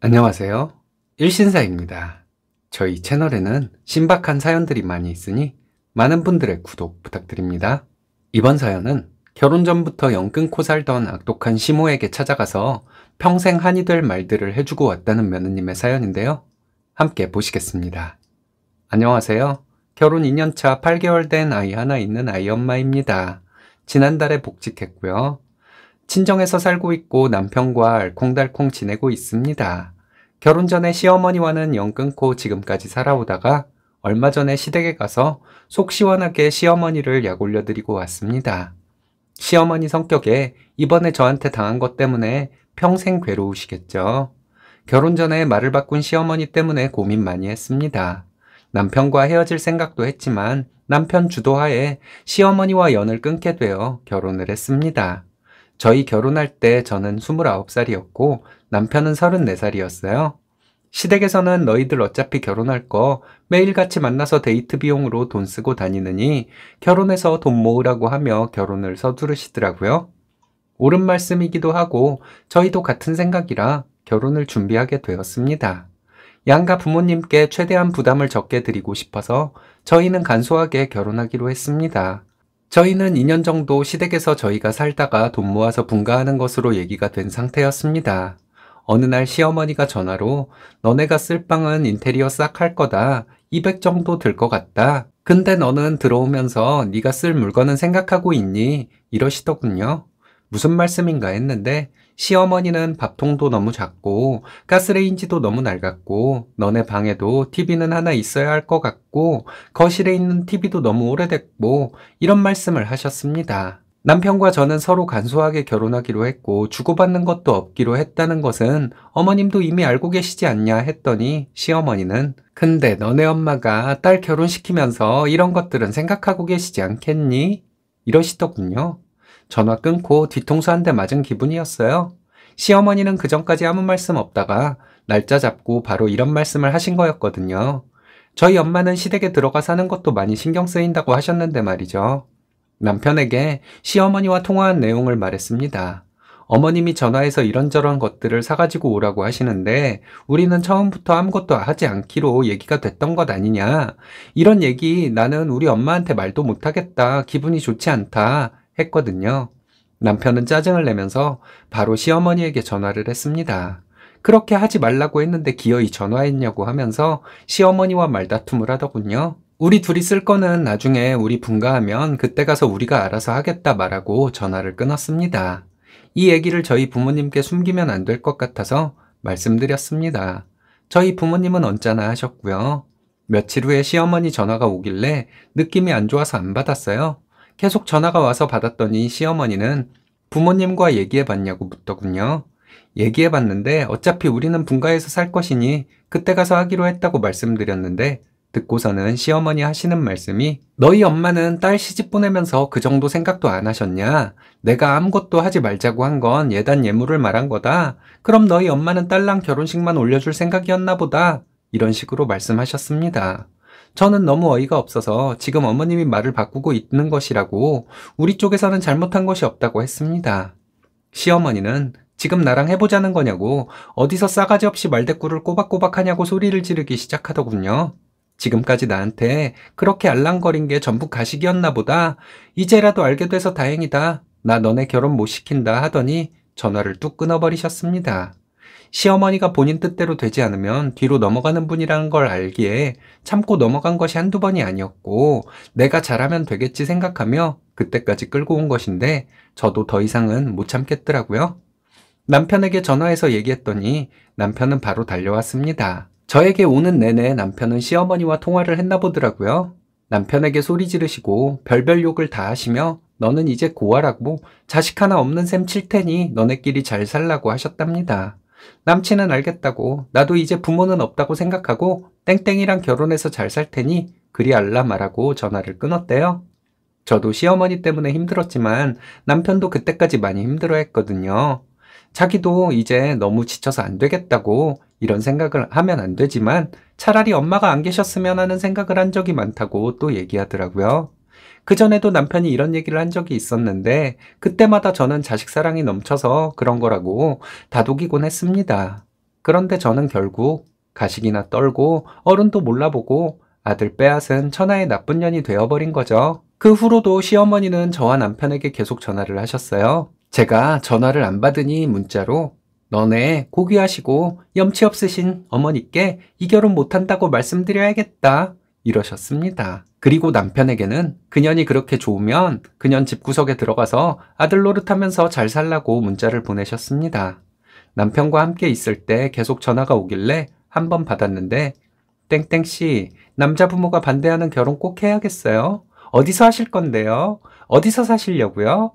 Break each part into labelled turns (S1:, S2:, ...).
S1: 안녕하세요. 일신사입니다. 저희 채널에는 신박한 사연들이 많이 있으니 많은 분들의 구독 부탁드립니다. 이번 사연은 결혼 전부터 연끊고 살던 악독한 시모에게 찾아가서 평생 한이 될 말들을 해주고 왔다는 며느님의 사연인데요. 함께 보시겠습니다. 안녕하세요. 결혼 2년차 8개월 된 아이 하나 있는 아이 엄마입니다. 지난달에 복직했고요. 친정에서 살고 있고 남편과 알콩달콩 지내고 있습니다. 결혼 전에 시어머니와는 연 끊고 지금까지 살아오다가 얼마 전에 시댁에 가서 속 시원하게 시어머니를 약 올려드리고 왔습니다. 시어머니 성격에 이번에 저한테 당한 것 때문에 평생 괴로우시겠죠. 결혼 전에 말을 바꾼 시어머니 때문에 고민 많이 했습니다. 남편과 헤어질 생각도 했지만 남편 주도하에 시어머니와 연을 끊게 되어 결혼을 했습니다. 저희 결혼할 때 저는 29살이었고 남편은 34살이었어요. 시댁에서는 너희들 어차피 결혼할 거 매일같이 만나서 데이트 비용으로 돈 쓰고 다니느니 결혼해서 돈 모으라고 하며 결혼을 서두르시더라고요. 옳은 말씀이기도 하고 저희도 같은 생각이라 결혼을 준비하게 되었습니다. 양가 부모님께 최대한 부담을 적게 드리고 싶어서 저희는 간소하게 결혼하기로 했습니다. 저희는 2년 정도 시댁에서 저희가 살다가 돈 모아서 분가하는 것으로 얘기가 된 상태였습니다. 어느 날 시어머니가 전화로 너네가 쓸 방은 인테리어 싹 할 거다. 200 정도 들 것 같다. 근데 너는 들어오면서 네가 쓸 물건은 생각하고 있니? 이러시더군요. 무슨 말씀인가 했는데 시어머니는 밥통도 너무 작고 가스레인지도 너무 낡았고 너네 방에도 TV는 하나 있어야 할 것 같고 거실에 있는 TV도 너무 오래됐고 이런 말씀을 하셨습니다. 남편과 저는 서로 간소하게 결혼하기로 했고 주고받는 것도 없기로 했다는 것은 어머님도 이미 알고 계시지 않냐 했더니 시어머니는 근데 너네 엄마가 딸 결혼시키면서 이런 것들은 생각하고 계시지 않겠니? 이러시더군요. 전화 끊고 뒤통수 한 대 맞은 기분이었어요. 시어머니는 그전까지 아무 말씀 없다가 날짜 잡고 바로 이런 말씀을 하신 거였거든요. 저희 엄마는 시댁에 들어가 사는 것도 많이 신경 쓰인다고 하셨는데 말이죠. 남편에게 시어머니와 통화한 내용을 말했습니다. 어머님이 전화해서 이런저런 것들을 사가지고 오라고 하시는데 우리는 처음부터 아무것도 하지 않기로 얘기가 됐던 것 아니냐. 이런 얘기 나는 우리 엄마한테 말도 못하겠다. 기분이 좋지 않다. 했거든요. 남편은 짜증을 내면서 바로 시어머니에게 전화를 했습니다. 그렇게 하지 말라고 했는데 기어이 전화했냐고 하면서 시어머니와 말다툼을 하더군요. 우리 둘이 쓸 거는 나중에 우리 분가하면 그때 가서 우리가 알아서 하겠다 말하고 전화를 끊었습니다. 이 얘기를 저희 부모님께 숨기면 안 될 것 같아서 말씀드렸습니다. 저희 부모님은 언짢아 하셨고요. 며칠 후에 시어머니 전화가 오길래 느낌이 안 좋아서 안 받았어요. 계속 전화가 와서 받았더니 시어머니는 부모님과 얘기해 봤냐고 묻더군요. 얘기해 봤는데 어차피 우리는 분가에서 살 것이니 그때 가서 하기로 했다고 말씀드렸는데 듣고서는 시어머니 하시는 말씀이 너희 엄마는 딸 시집 보내면서 그 정도 생각도 안 하셨냐? 내가 아무것도 하지 말자고 한 건 예단 예물을 말한 거다. 그럼 너희 엄마는 딸랑 결혼식만 올려줄 생각이었나 보다. 이런 식으로 말씀하셨습니다. 저는 너무 어이가 없어서 지금 어머님이 말을 바꾸고 있는 것이라고 우리 쪽에서는 잘못한 것이 없다고 했습니다. 시어머니는 지금 나랑 해보자는 거냐고 어디서 싸가지 없이 말대꾸를 꼬박꼬박 하냐고 소리를 지르기 시작하더군요. 지금까지 나한테 그렇게 알랑거린 게 전부 가식이었나 보다. 이제라도 알게 돼서 다행이다. 나 너네 결혼 못 시킨다 하더니 전화를 뚝 끊어버리셨습니다. 시어머니가 본인 뜻대로 되지 않으면 뒤로 넘어가는 분이라는 걸 알기에 참고 넘어간 것이 한두 번이 아니었고 내가 잘하면 되겠지 생각하며 그때까지 끌고 온 것인데 저도 더 이상은 못 참겠더라고요. 남편에게 전화해서 얘기했더니 남편은 바로 달려왔습니다. 저에게 오는 내내 남편은 시어머니와 통화를 했나 보더라고요. 남편에게 소리 지르시고 별별 욕을 다 하시며 너는 이제 고아라고 자식 하나 없는 셈 칠 테니 너네끼리 잘 살라고 하셨답니다. 남친은 알겠다고 나도 이제 부모는 없다고 생각하고 땡땡이랑 결혼해서 잘 살 테니 그리 알라 말하고 전화를 끊었대요. 저도 시어머니 때문에 힘들었지만 남편도 그때까지 많이 힘들어 했거든요. 자기도 이제 너무 지쳐서 안 되겠다고 이런 생각을 하면 안 되지만 차라리 엄마가 안 계셨으면 하는 생각을 한 적이 많다고 또 얘기하더라고요. 그전에도 남편이 이런 얘기를 한 적이 있었는데 그때마다 저는 자식 사랑이 넘쳐서 그런 거라고 다독이곤 했습니다. 그런데 저는 결국 가식이나 떨고 어른도 몰라보고 아들 빼앗은 천하의 나쁜 년이 되어버린 거죠. 그 후로도 시어머니는 저와 남편에게 계속 전화를 하셨어요. 제가 전화를 안 받으니 문자로 너네 고귀하시고 염치 없으신 어머니께 이 결혼 못한다고 말씀드려야겠다. 이러셨습니다. 그리고 남편에게는 그년이 그렇게 좋으면 그년 집구석에 들어가서 아들 노릇하면서 잘 살라고 문자를 보내셨습니다. 남편과 함께 있을 때 계속 전화가 오길래 한 번 받았는데 땡땡씨 남자 부모가 반대하는 결혼 꼭 해야겠어요? 어디서 하실 건데요? 어디서 사시려고요?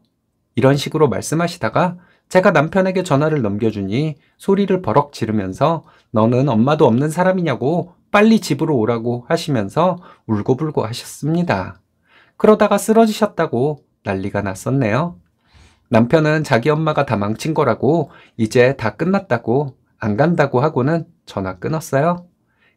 S1: 이런 식으로 말씀하시다가 제가 남편에게 전화를 넘겨주니 소리를 버럭 지르면서 너는 엄마도 없는 사람이냐고 빨리 집으로 오라고 하시면서 울고불고 하셨습니다. 그러다가 쓰러지셨다고 난리가 났었네요. 남편은 자기 엄마가 다 망친 거라고 이제 다 끝났다고 안 간다고 하고는 전화 끊었어요.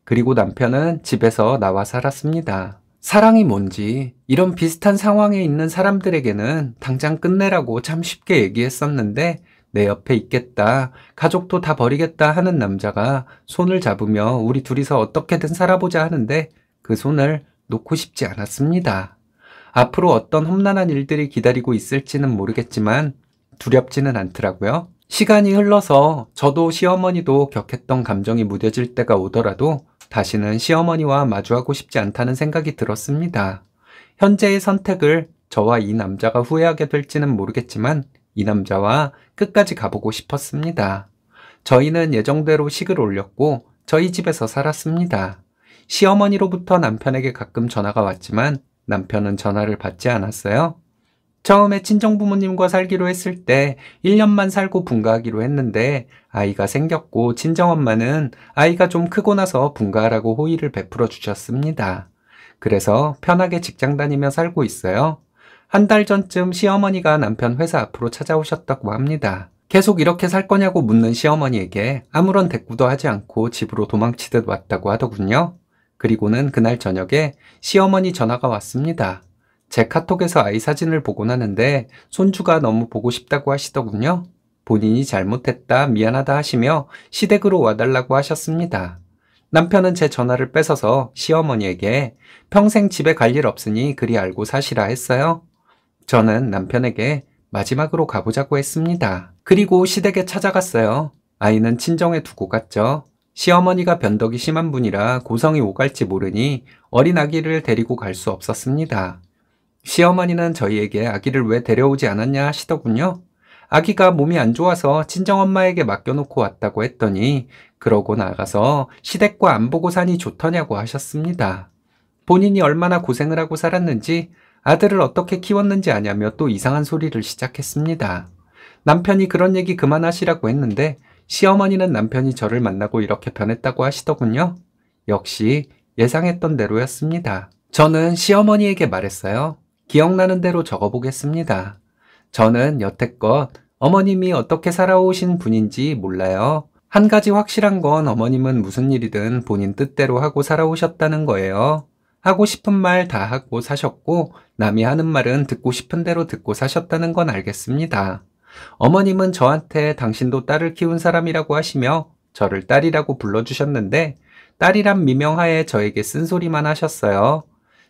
S1: 그리고 남편은 집에서 나와 살았습니다. 사랑이 뭔지 이런 비슷한 상황에 있는 사람들에게는 당장 끝내라고 참 쉽게 얘기했었는데 내 옆에 있겠다, 가족도 다 버리겠다 하는 남자가 손을 잡으며 우리 둘이서 어떻게든 살아보자 하는데 그 손을 놓고 싶지 않았습니다. 앞으로 어떤 험난한 일들이 기다리고 있을지는 모르겠지만 두렵지는 않더라고요. 시간이 흘러서 저도 시어머니도 격했던 감정이 무뎌질 때가 오더라도 다시는 시어머니와 마주하고 싶지 않다는 생각이 들었습니다. 현재의 선택을 저와 이 남자가 후회하게 될지는 모르겠지만 이 남자와 끝까지 가보고 싶었습니다. 저희는 예정대로 식을 올렸고 저희 집에서 살았습니다. 시어머니로부터 남편에게 가끔 전화가 왔지만 남편은 전화를 받지 않았어요. 처음에 친정부모님과 살기로 했을 때 1년만 살고 분가하기로 했는데 아이가 생겼고 친정엄마는 아이가 좀 크고 나서 분가하라고 호의를 베풀어 주셨습니다. 그래서 편하게 직장 다니며 살고 있어요. 한달 전쯤 시어머니가 남편 회사 앞으로 찾아오셨다고 합니다. 계속 이렇게 살 거냐고 묻는 시어머니에게 아무런 대꾸도 하지 않고 집으로 도망치듯 왔다고 하더군요. 그리고는 그날 저녁에 시어머니 전화가 왔습니다. 제 카톡에서 아이 사진을 보곤 하는데 손주가 너무 보고 싶다고 하시더군요. 본인이 잘못했다, 미안하다 하시며 시댁으로 와달라고 하셨습니다. 남편은 제 전화를 뺏어서 시어머니에게 평생 집에 갈 일 없으니 그리 알고 사시라 했어요. 저는 남편에게 마지막으로 가보자고 했습니다. 그리고 시댁에 찾아갔어요. 아이는 친정에 두고 갔죠. 시어머니가 변덕이 심한 분이라 고성이 오갈지 모르니 어린 아기를 데리고 갈 수 없었습니다. 시어머니는 저희에게 아기를 왜 데려오지 않았냐 하시더군요. 아기가 몸이 안 좋아서 친정엄마에게 맡겨놓고 왔다고 했더니 그러고 나가서 시댁과 안 보고 사니 좋더냐고 하셨습니다. 본인이 얼마나 고생을 하고 살았는지 아들을 어떻게 키웠는지 아냐며 또 이상한 소리를 시작했습니다. 남편이 그런 얘기 그만하시라고 했는데 시어머니는 남편이 저를 만나고 이렇게 변했다고 하시더군요. 역시 예상했던 대로였습니다. 저는 시어머니에게 말했어요. 기억나는 대로 적어보겠습니다. 저는 여태껏 어머님이 어떻게 살아오신 분인지 몰라요. 한 가지 확실한 건 어머님은 무슨 일이든 본인 뜻대로 하고 살아오셨다는 거예요. 하고 싶은 말 다 하고 사셨고 남이 하는 말은 듣고 싶은 대로 듣고 사셨다는 건 알겠습니다. 어머님은 저한테 당신도 딸을 키운 사람이라고 하시며 저를 딸이라고 불러주셨는데 딸이란 미명하에 저에게 쓴소리만 하셨어요.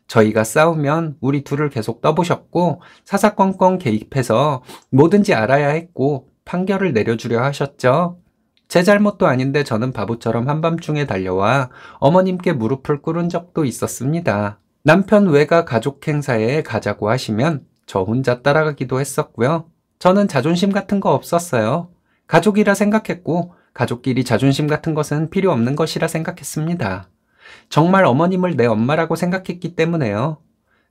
S1: 저희가 싸우면 우리 둘을 계속 떠보셨고 사사건건 개입해서 뭐든지 알아야 했고 판결을 내려주려 하셨죠. 제 잘못도 아닌데 저는 바보처럼 한밤중에 달려와 어머님께 무릎을 꿇은 적도 있었습니다. 남편 외가 가족 행사에 가자고 하시면 저 혼자 따라가기도 했었고요. 저는 자존심 같은 거 없었어요. 가족이라 생각했고 가족끼리 자존심 같은 것은 필요 없는 것이라 생각했습니다. 정말 어머님을 내 엄마라고 생각했기 때문에요.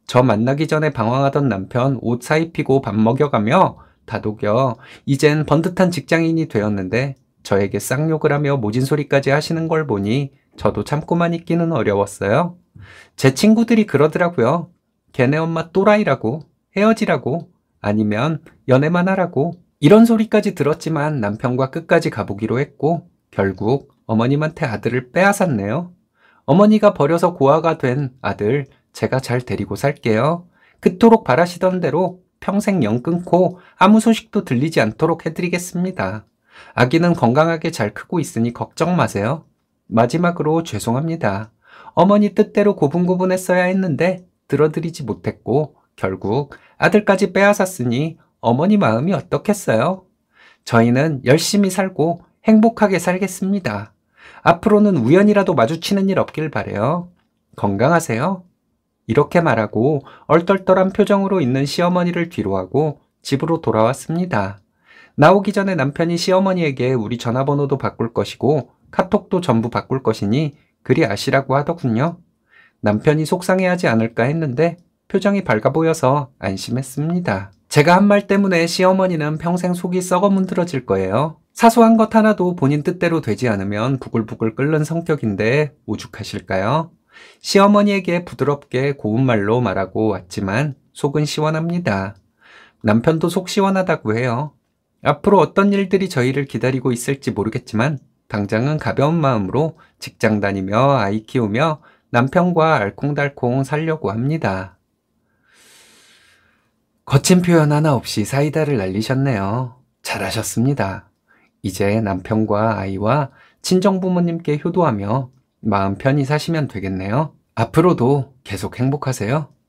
S1: 저 만나기 전에 방황하던 남편 옷 사입히고 밥 먹여가며 다독여 이젠 번듯한 직장인이 되었는데 저에게 쌍욕을 하며 모진 소리까지 하시는 걸 보니 저도 참고만 있기는 어려웠어요. 제 친구들이 그러더라고요. 걔네 엄마 또라이라고, 헤어지라고, 아니면 연애만 하라고 이런 소리까지 들었지만 남편과 끝까지 가보기로 했고 결국 어머님한테 아들을 빼앗았네요. 어머니가 버려서 고아가 된 아들 제가 잘 데리고 살게요. 그토록 바라시던 대로 평생 연 끊고 아무 소식도 들리지 않도록 해드리겠습니다. 아기는 건강하게 잘 크고 있으니 걱정 마세요. 마지막으로 죄송합니다. 어머니 뜻대로 고분고분했어야 했는데 들어드리지 못했고 결국 아들까지 빼앗았으니 어머니 마음이 어떻겠어요? 저희는 열심히 살고 행복하게 살겠습니다. 앞으로는 우연이라도 마주치는 일 없길 바래요. 건강하세요. 이렇게 말하고 얼떨떨한 표정으로 있는 시어머니를 뒤로하고 집으로 돌아왔습니다. 나오기 전에 남편이 시어머니에게 우리 전화번호도 바꿀 것이고 카톡도 전부 바꿀 것이니 그리 아시라고 하더군요. 남편이 속상해하지 않을까 했는데 표정이 밝아 보여서 안심했습니다. 제가 한 말 때문에 시어머니는 평생 속이 썩어 문드러질 거예요. 사소한 것 하나도 본인 뜻대로 되지 않으면 부글부글 끓는 성격인데 오죽하실까요? 시어머니에게 부드럽게 고운 말로 말하고 왔지만 속은 시원합니다. 남편도 속 시원하다고 해요. 앞으로 어떤 일들이 저희를 기다리고 있을지 모르겠지만 당장은 가벼운 마음으로 직장 다니며 아이 키우며 남편과 알콩달콩 살려고 합니다. 거친 표현 하나 없이 사이다를 날리셨네요. 잘하셨습니다. 이제 남편과 아이와 친정 부모님께 효도하며 마음 편히 사시면 되겠네요. 앞으로도 계속 행복하세요.